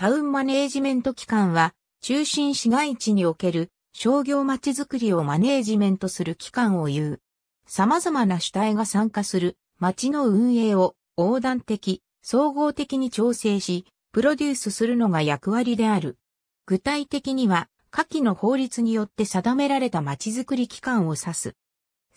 タウンマネージメント機関は、中心市街地における商業街づくりをマネージメントする機関を言う。様々な主体が参加する街の運営を横断的、総合的に調整し、プロデュースするのが役割である。具体的には、下記の法律によって定められた街づくり機関を指す。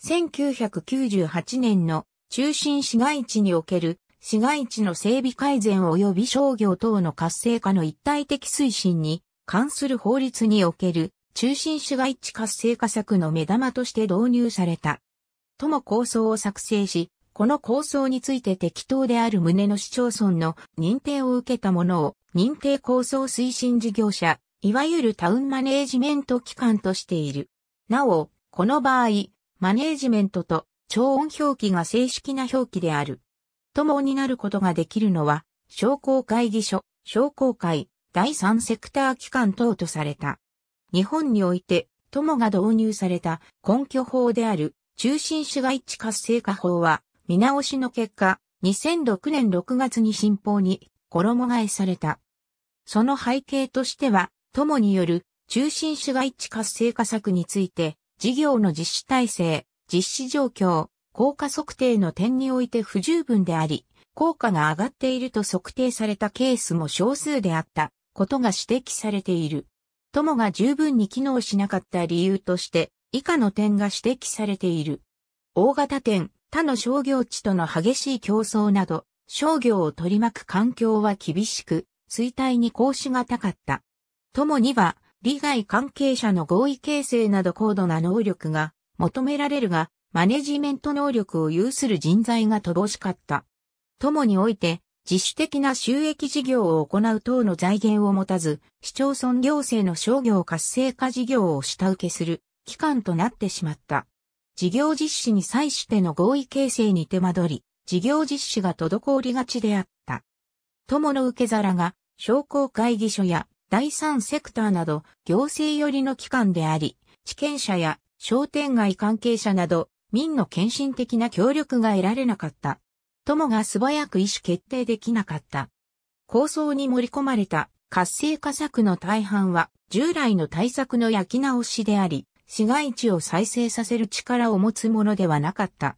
1998年の中心市街地における市街地の整備改善及び商業等の活性化の一体的推進に関する法律における中心市街地活性化策の目玉として導入された。とも構想を作成し、この構想について適当である旨の市町村の認定を受けたものを認定構想推進事業者、いわゆるタウンマネージメント機関としている。なお、この場合、マネージメントと超音表記が正式な表記である。になることができるのは、商工会議所、商工会、第三セクター機関等とされた。日本において、友が導入された根拠法である中心市街地活性化法は見直しの結果、2006年6月に新法に衣替えされた。その背景としては、友による中心市街地活性化策について、事業の実施体制、実施状況、効果測定の点において不十分であり、効果が上がっていると測定されたケースも少数であったことが指摘されている。友が十分に機能しなかった理由として、以下の点が指摘されている。大型店、他の商業地との激しい競争など、商業を取り巻く環境は厳しく、衰退に格子が高かった。友には、利害関係者の合意形成など高度な能力が求められるが、マネジメント能力を有する人材が乏しかった。ともにおいて、自主的な収益事業を行う等の財源を持たず、市町村行政の商業活性化事業を下請けする機関となってしまった。事業実施に際しての合意形成に手間取り、事業実施が滞りがちであった。友の受け皿が商工会議所や第三セクターなど行政寄りの機関であり、地権者や商店街関係者など民の献身的な協力が得られなかった。友が素早く意思決定できなかった。構想に盛り込まれた活性化策の大半は従来の対策の焼き直しであり、市街地を再生させる力を持つものではなかった。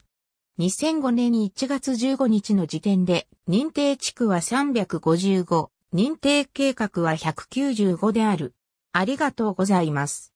2005年1月15日の時点で認定地区は355、認定計画は195である。ありがとうございます。